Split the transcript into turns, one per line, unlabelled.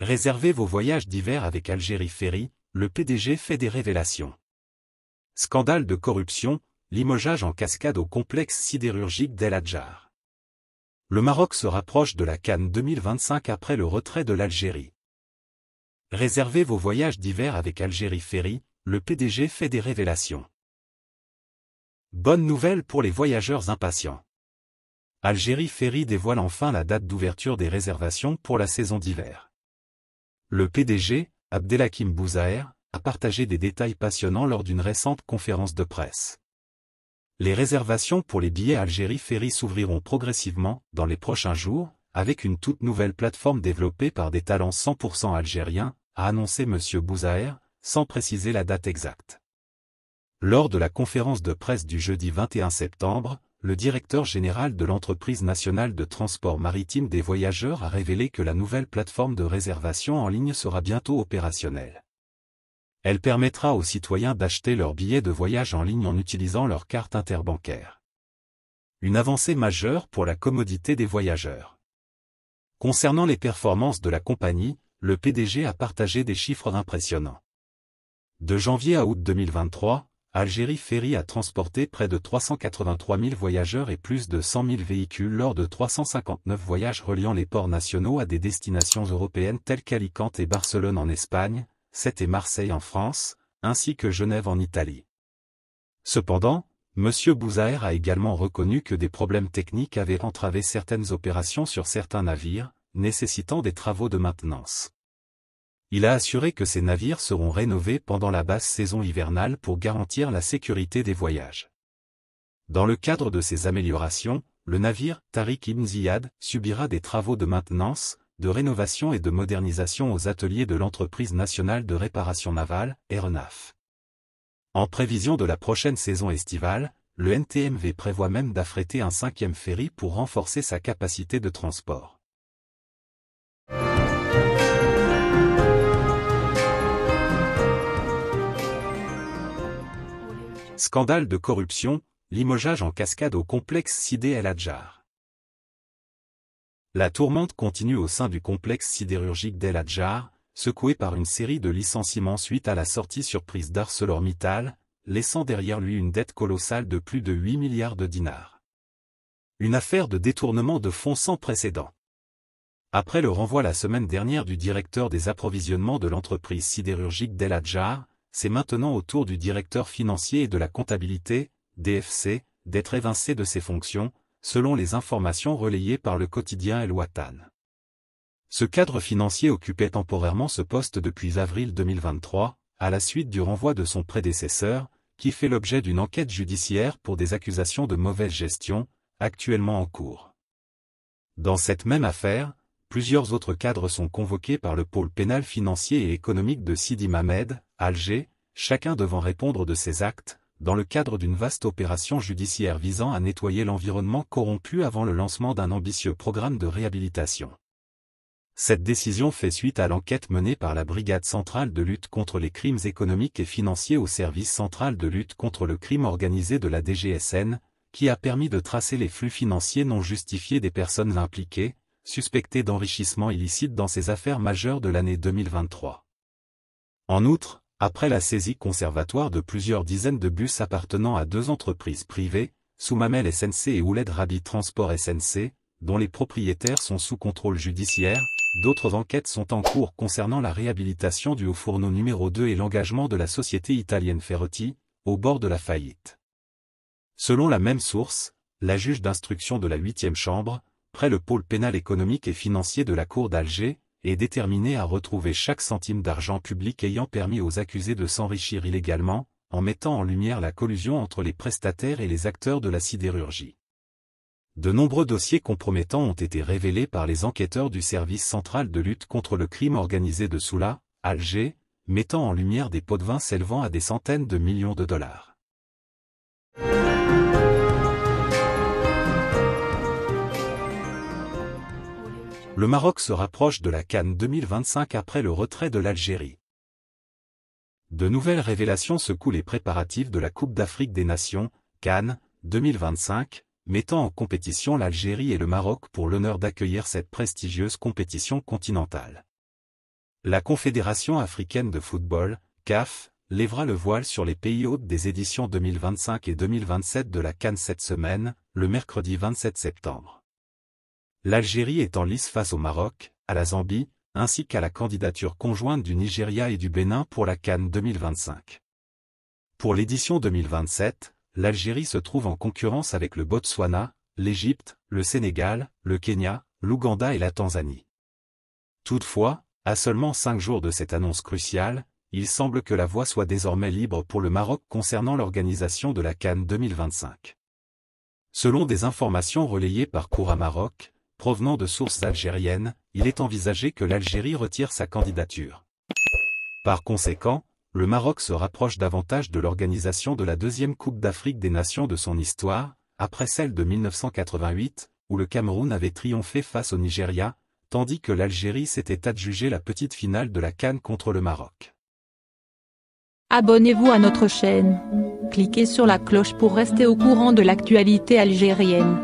Réservez vos voyages d'hiver avec Algérie Ferry, le PDG fait des révélations. Scandale de corruption, limogeage en cascade au complexe sidérurgique d'El Hadjar. Le Maroc se rapproche de la Cannes 2025 après le retrait de l'Algérie. Réservez vos voyages d'hiver avec Algérie Ferry, le PDG fait des révélations. Bonne nouvelle pour les voyageurs impatients. Algérie Ferry dévoile enfin la date d'ouverture des réservations pour la saison d'hiver. Le PDG, Abdelhakim Bouzaer, a partagé des détails passionnants lors d'une récente conférence de presse. Les réservations pour les billets Algérie Ferry s'ouvriront progressivement dans les prochains jours, avec une toute nouvelle plateforme développée par des talents 100% algériens, a annoncé M. Bouzaer, sans préciser la date exacte. Lors de la conférence de presse du jeudi 21 septembre, le directeur général de l'entreprise nationale de transport maritime des voyageurs a révélé que la nouvelle plateforme de réservation en ligne sera bientôt opérationnelle. Elle permettra aux citoyens d'acheter leurs billets de voyage en ligne en utilisant leur carte interbancaire. Une avancée majeure pour la commodité des voyageurs. Concernant les performances de la compagnie, le PDG a partagé des chiffres impressionnants. De janvier à août 2023, Algérie Ferry a transporté près de 383 000 voyageurs et plus de 100 000 véhicules lors de 359 voyages reliant les ports nationaux à des destinations européennes telles qu'Alicante et Barcelone en Espagne, Sète et Marseille en France, ainsi que Genève en Italie. Cependant, M. Bouzaer a également reconnu que des problèmes techniques avaient entravé certaines opérations sur certains navires, nécessitant des travaux de maintenance il a assuré que ces navires seront rénovés pendant la basse saison hivernale pour garantir la sécurité des voyages. Dans le cadre de ces améliorations, le navire Tariq Ibn Ziyad subira des travaux de maintenance, de rénovation et de modernisation aux ateliers de l'entreprise nationale de réparation navale, ERNAF. En prévision de la prochaine saison estivale, le NTMV prévoit même d'affréter un cinquième ferry pour renforcer sa capacité de transport. Scandale de corruption, limogeage en cascade au complexe Sidé El Hadjar. La tourmente continue au sein du complexe sidérurgique d'El Hadjar, secoué par une série de licenciements suite à la sortie surprise d'ArcelorMittal, laissant derrière lui une dette colossale de plus de 8 milliards de dinars. Une affaire de détournement de fonds sans précédent. Après le renvoi la semaine dernière du directeur des approvisionnements de l'entreprise sidérurgique d'El Hadjar, c'est maintenant au tour du directeur financier et de la comptabilité, DFC, d'être évincé de ses fonctions, selon les informations relayées par le quotidien El Watan. Ce cadre financier occupait temporairement ce poste depuis avril 2023, à la suite du renvoi de son prédécesseur, qui fait l'objet d'une enquête judiciaire pour des accusations de mauvaise gestion, actuellement en cours. Dans cette même affaire, plusieurs autres cadres sont convoqués par le pôle pénal financier et économique de Sidi Mamed, Alger, chacun devant répondre de ses actes, dans le cadre d'une vaste opération judiciaire visant à nettoyer l'environnement corrompu avant le lancement d'un ambitieux programme de réhabilitation. Cette décision fait suite à l'enquête menée par la Brigade centrale de lutte contre les crimes économiques et financiers au service central de lutte contre le crime organisé de la DGSN, qui a permis de tracer les flux financiers non justifiés des personnes impliquées, suspecté d'enrichissement illicite dans ses affaires majeures de l'année 2023. En outre, après la saisie conservatoire de plusieurs dizaines de bus appartenant à deux entreprises privées, Soumamel SNC et Ouled Rabi Transport SNC, dont les propriétaires sont sous contrôle judiciaire, d'autres enquêtes sont en cours concernant la réhabilitation du haut fourneau numéro 2 et l'engagement de la société italienne Ferrotti, au bord de la faillite. Selon la même source, la juge d'instruction de la 8e chambre, après le pôle pénal économique et financier de la Cour d'Alger, est déterminé à retrouver chaque centime d'argent public ayant permis aux accusés de s'enrichir illégalement, en mettant en lumière la collusion entre les prestataires et les acteurs de la sidérurgie. De nombreux dossiers compromettants ont été révélés par les enquêteurs du service central de lutte contre le crime organisé de Soula, Alger, mettant en lumière des pots de vin s'élevant à des centaines de millions de dollars. le Maroc se rapproche de la Cannes 2025 après le retrait de l'Algérie. De nouvelles révélations secouent les préparatifs de la Coupe d'Afrique des Nations, Cannes 2025, mettant en compétition l'Algérie et le Maroc pour l'honneur d'accueillir cette prestigieuse compétition continentale. La Confédération africaine de football, CAF, lèvera le voile sur les pays hôtes des éditions 2025 et 2027 de la Cannes cette semaine, le mercredi 27 septembre l'Algérie est en lice face au Maroc, à la Zambie, ainsi qu'à la candidature conjointe du Nigeria et du Bénin pour la Cannes 2025. Pour l'édition 2027, l'Algérie se trouve en concurrence avec le Botswana, l'Égypte, le Sénégal, le Kenya, l'Ouganda et la Tanzanie. Toutefois, à seulement cinq jours de cette annonce cruciale, il semble que la voie soit désormais libre pour le Maroc concernant l'organisation de la Cannes 2025. Selon des informations relayées par à Maroc, Provenant de sources algériennes, il est envisagé que l'Algérie retire sa candidature. Par conséquent, le Maroc se rapproche davantage de l'organisation de la deuxième Coupe d'Afrique des Nations de son histoire, après celle de 1988, où le Cameroun avait triomphé face au Nigeria, tandis que l'Algérie s'était adjugée la petite finale de la Cannes contre le Maroc. Abonnez-vous à notre chaîne. Cliquez sur la cloche pour rester au courant de l'actualité algérienne.